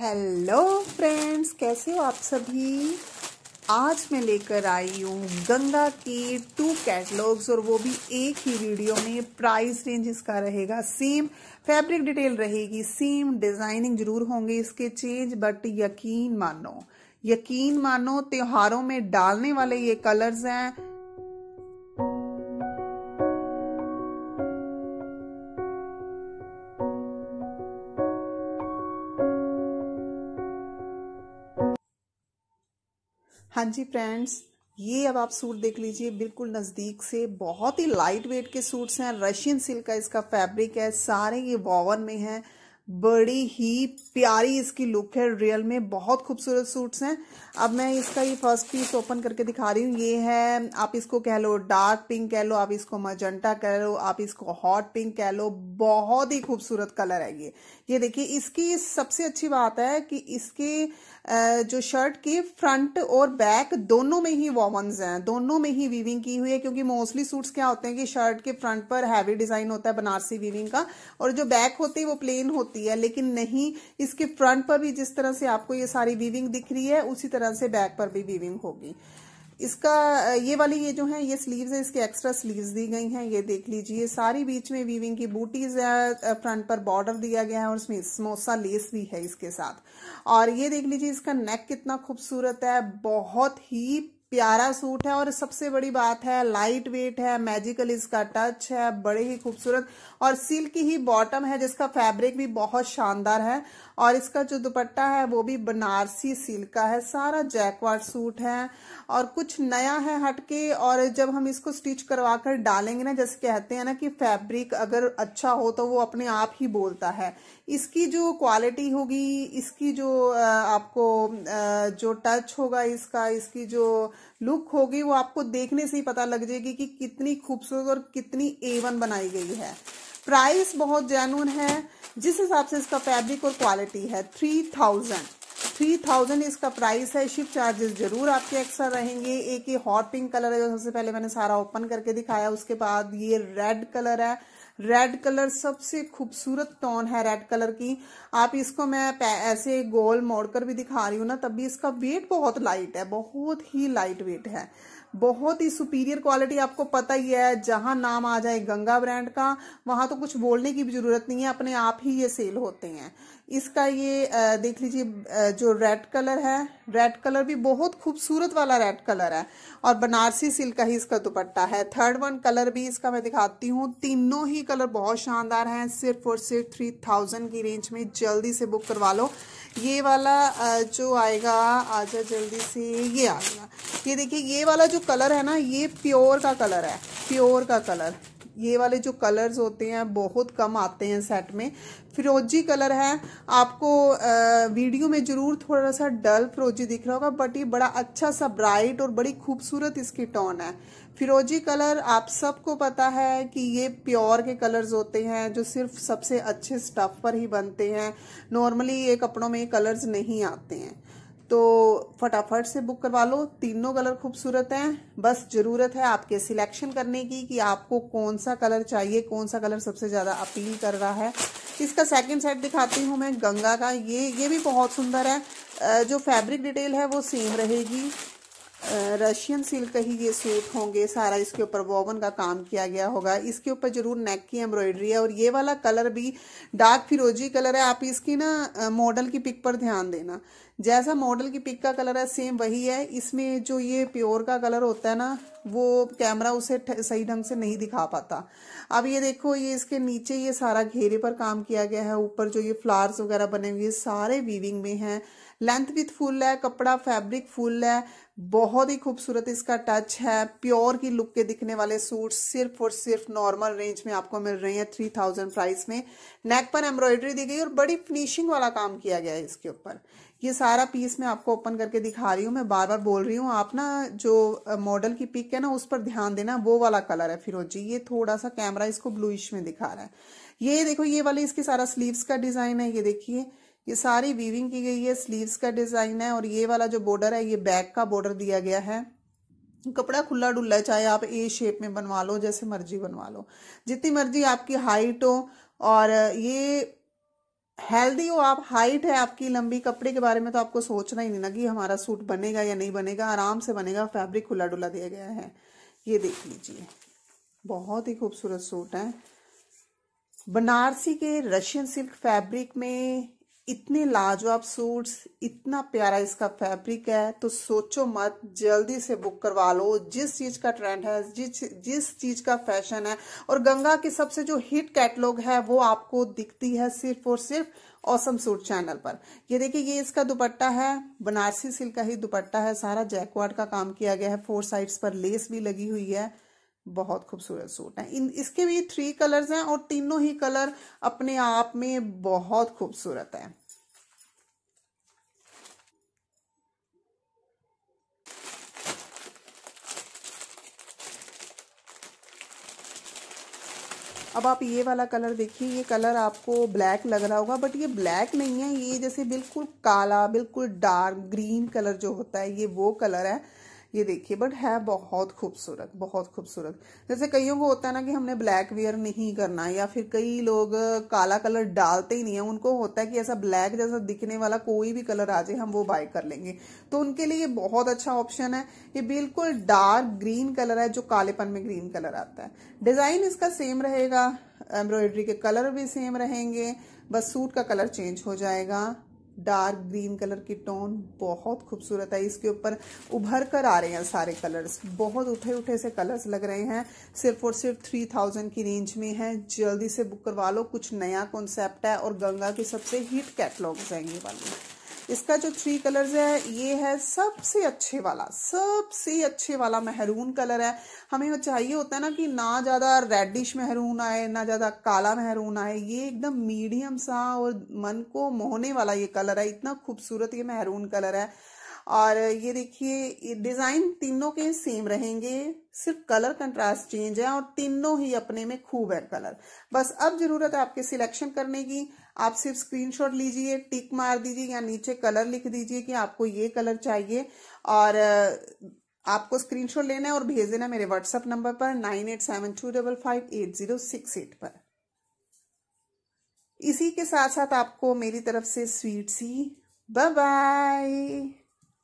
hello friends कैसे हो आप सभी आज मैं लेकर आई हूँ गंगा के टू कैटलॉग्स और वो भी एक ही वीडियो में प्राइस रेंज इसका रहेगा सेम फैब्रिक डिटेल रहेगी सेम डिजाइनिंग जरूर होंगे इसके चेंज बट यकीन मानो यकीन मानो त्योहारों में डालने वाले ये कलर्स हैं हाँ जी फ्रेंड्स ये अब आप सूट देख लीजिए बिल्कुल नज़दीक से बहुत ही लाइट वेट के सूट्स हैं रशियन सिल्क का इसका फैब्रिक है सारे ये वॉवन में हैं बड़ी ही प्यारी इसकी लुक है रियल में बहुत खूबसूरत सूट्स हैं अब मैं इसका ये फर्स्ट पीस ओपन करके दिखा रही हूँ ये है आप इसको कह लो डार्क पिंक कह लो आप इसको मजंटा कह लो आप इसको हॉट पिंक कह लो बहुत ही खूबसूरत कलर है ये ये देखिए इसकी सबसे अच्छी बात है कि इसके जो शर्ट के फ्रंट और बैक दोनों में ही वॉमन्स हैं दोनों में ही वीविंग की हुई है क्योंकि मोस्टली सूट्स क्या होते हैं कि शर्ट के फ्रंट पर हैवी डिजाइन होता है बनारसी वीविंग का और जो बैक होती है वो प्लेन होती होती है लेकिन नहीं इसके फ्रंट पर भी जिस तरह से आपको ये सारी वीविंग दिख रही है उसी तरह से बैक पर भी वीविंग होगी इसका ये वाली ये जो है ये स्लीव्स है इसके एक्स्ट्रा स्लीव्स दी गई हैं ये देख लीजिए सारी बीच में वीविंग की बूटीज है फ्रंट पर बॉर्डर दिया गया है और उसमें समोसा लेस भी है इसके साथ और ये देख लीजिए इसका नेक कितना खूबसूरत है बहुत ही प्यारा सूट है और सबसे बड़ी बात है लाइट वेट है मैजिकल इसका टच है बड़े ही खूबसूरत और सिल्क की ही बॉटम है जिसका फैब्रिक भी बहुत शानदार है और इसका जो दुपट्टा है वो भी बनारसी सिल्क का है सारा जैकवाट सूट है और कुछ नया है हटके और जब हम इसको स्टिच करवा कर डालेंगे ना जैसे कहते हैं ना कि फैब्रिक अगर अच्छा हो तो वो अपने आप ही बोलता है इसकी जो क्वालिटी होगी इसकी जो आपको जो टच होगा इसका इसकी जो लुक होगी वो आपको देखने से ही पता लग जाएगी कि कितनी खूबसूरत और कितनी एवन बनाई गई है प्राइस बहुत जैनून है जिस हिसाब से इसका फैब्रिक और क्वालिटी है थ्री थाउजेंड थ्री थाउजेंड इसका प्राइस है शिप चार्जेस जरूर आपके एक्स्ट्रा रहेंगे एक ये हॉट पिंक कलर है जो सबसे पहले मैंने सारा ओपन करके दिखाया उसके बाद ये रेड कलर है रेड कलर सबसे खूबसूरत टोन है रेड कलर की आप इसको मैं ऐसे गोल मोड़कर भी दिखा रही हूँ ना तब भी इसका वेट बहुत लाइट है बहुत ही लाइट वेट है बहुत ही सुपीरियर क्वालिटी आपको पता ही है जहां नाम आ जाए गंगा ब्रांड का वहां तो कुछ बोलने की भी जरूरत नहीं है अपने आप ही ये सेल होते हैं इसका ये देख लीजिए जो रेड कलर है रेड कलर भी बहुत खूबसूरत वाला रेड कलर है और बनारसी सिल्क का ही इसका दुपट्टा है थर्ड वन कलर भी इसका मैं दिखाती हूँ तीनों ही कलर बहुत शानदार हैं सिर्फ और सिर्फ थ्री थाउजेंड की रेंज में जल्दी से बुक करवा लो ये वाला जो आएगा आजा जल्दी से ये आएगा ये देखिए ये वाला जो कलर है ना ये प्योर का कलर है प्योर का कलर ये वाले जो कलर्स होते हैं बहुत कम आते हैं सेट में फिरोजी कलर है आपको वीडियो में ज़रूर थोड़ा सा डल फिरोजी दिख रहा होगा बट ये बड़ा अच्छा सा ब्राइट और बड़ी खूबसूरत इसकी टोन है फिरोजी कलर आप सबको पता है कि ये प्योर के कलर्स होते हैं जो सिर्फ सबसे अच्छे स्टफ पर ही बनते हैं नॉर्मली ये कपड़ों में कलर्स नहीं आते हैं तो फटाफट से बुक करवा लो तीनों कलर खूबसूरत हैं बस ज़रूरत है आपके सिलेक्शन करने की कि आपको कौन सा कलर चाहिए कौन सा कलर सबसे ज़्यादा अपील कर रहा है इसका सेकंड सेट दिखाती हूँ मैं गंगा का ये ये भी बहुत सुंदर है जो फैब्रिक डिटेल है वो सेम रहेगी रशियन सिल्क ही ये सूट होंगे सारा इसके ऊपर वोवन का काम किया गया होगा इसके ऊपर जरूर नेक की एम्ब्रॉयडरी है और ये वाला कलर भी डार्क फिरोजी कलर है आप इसकी ना मॉडल की पिक पर ध्यान देना जैसा मॉडल की पिक का कलर है सेम वही है इसमें जो ये प्योर का कलर होता है ना वो कैमरा उसे सही ढंग से नहीं दिखा पाता अब ये देखो ये इसके नीचे ये सारा घेरे पर काम किया गया है ऊपर जो ये फ्लावर्स वगैरह बने हुए सारे वीविंग में हैं लेंथ विथ फुल है कपड़ा फैब्रिक फुल है बहुत ही खूबसूरत इसका टच है प्योर की लुक के दिखने वाले सूट सिर्फ और सिर्फ नॉर्मल रेंज में आपको मिल रहे हैं थ्री थाउजेंड प्राइस में नेक पर एम्ब्रॉयडरी दी गई और बड़ी फिनिशिंग वाला काम किया गया है इसके ऊपर ये सारा पीस मैं आपको ओपन करके दिखा रही हूँ मैं बार बार बोल रही हूँ आप ना जो मॉडल की पिक है ना उस पर ध्यान देना वो वाला कलर है फिरोजी ये थोड़ा सा कैमरा इसको ब्लूइश में दिखा रहा है ये देखो ये वाले इसके सारा स्लीव्स का डिजाइन है ये देखिए ये सारी वीविंग की गई है स्लीव्स का डिजाइन है और ये वाला जो बॉर्डर है ये बैक का बॉर्डर दिया गया है कपड़ा खुला डुल्ला चाहे आप ए शेप में बनवा लो जैसे मर्जी बनवा लो जितनी मर्जी आपकी हाइट हो और ये हेल्दी हो आप हाइट है आपकी लंबी कपड़े के बारे में तो आपको सोचना ही नहीं ना कि हमारा सूट बनेगा या नहीं बनेगा आराम से बनेगा फैब्रिक खुला डुला दिया गया है ये देख लीजिए बहुत ही खूबसूरत सूट है बनारसी के रशियन सिल्क फैब्रिक में इतने लाजवाब सूट्स इतना प्यारा इसका फैब्रिक है तो सोचो मत जल्दी से बुक करवा लो जिस चीज का ट्रेंड है जिस जिस चीज का फैशन है और गंगा की सबसे जो हिट कैटलॉग है वो आपको दिखती है सिर्फ और सिर्फ औसम सूट चैनल पर ये देखिए ये इसका दुपट्टा है बनारसी सिल्क का ही दुपट्टा है सारा जैकवाड का काम किया गया है फोर साइड्स पर लेस भी लगी हुई है बहुत खूबसूरत सूट है इन इसके भी थ्री कलर्स हैं और तीनों ही कलर अपने आप में बहुत खूबसूरत है अब आप ये वाला कलर देखिए ये कलर आपको ब्लैक लग रहा होगा बट ये ब्लैक नहीं है ये जैसे बिल्कुल काला बिल्कुल डार्क ग्रीन कलर जो होता है ये वो कलर है ये देखिए बट है बहुत खूबसूरत बहुत खूबसूरत जैसे कईयों को होता है ना कि हमने ब्लैक वेयर नहीं करना या फिर कई लोग काला कलर डालते ही नहीं है उनको होता है कि ऐसा ब्लैक जैसा दिखने वाला कोई भी कलर आ जाए हम वो बाय कर लेंगे तो उनके लिए ये बहुत अच्छा ऑप्शन है ये बिल्कुल डार्क ग्रीन कलर है जो कालेपन में ग्रीन कलर आता है डिजाइन इसका सेम रहेगा एम्ब्रॉयडरी के कलर भी सेम रहेंगे बस सूट का कलर चेंज हो जाएगा डार्क ग्रीन कलर की टोन बहुत खूबसूरत है इसके ऊपर उभर कर आ रहे हैं सारे कलर्स बहुत उठे उठे से कलर्स लग रहे हैं सिर्फ और सिर्फ थ्री थाउजेंड की रेंज में है जल्दी से बुक करवा लो कुछ नया कॉन्सेप्ट है और गंगा के सबसे हिट कैटलॉग्स हैं ये वाले इसका जो थ्री कलर्स है ये है सबसे अच्छे वाला सबसे अच्छे वाला मेहरून कलर है हमें चाहिए होता है ना कि ना ज़्यादा रेडिश मेहरून आए ना ज़्यादा काला मेहरून आए ये एकदम मीडियम सा और मन को मोहने वाला ये कलर है इतना खूबसूरत ये मेहरून कलर है और ये देखिए डिजाइन तीनों के सेम रहेंगे सिर्फ कलर कंट्रास्ट चेंज है और तीनों ही अपने में खूब है कलर बस अब जरूरत है आपके सिलेक्शन करने की आप सिर्फ स्क्रीनशॉट लीजिए टिक मार दीजिए या नीचे कलर लिख दीजिए कि आपको ये कलर चाहिए और आपको स्क्रीनशॉट लेना है और भेज देना मेरे व्हाट्सएप नंबर पर nine eight seven two double five eight zero six eight पर इसी के साथ साथ आपको मेरी तरफ से स्वीट सी बाय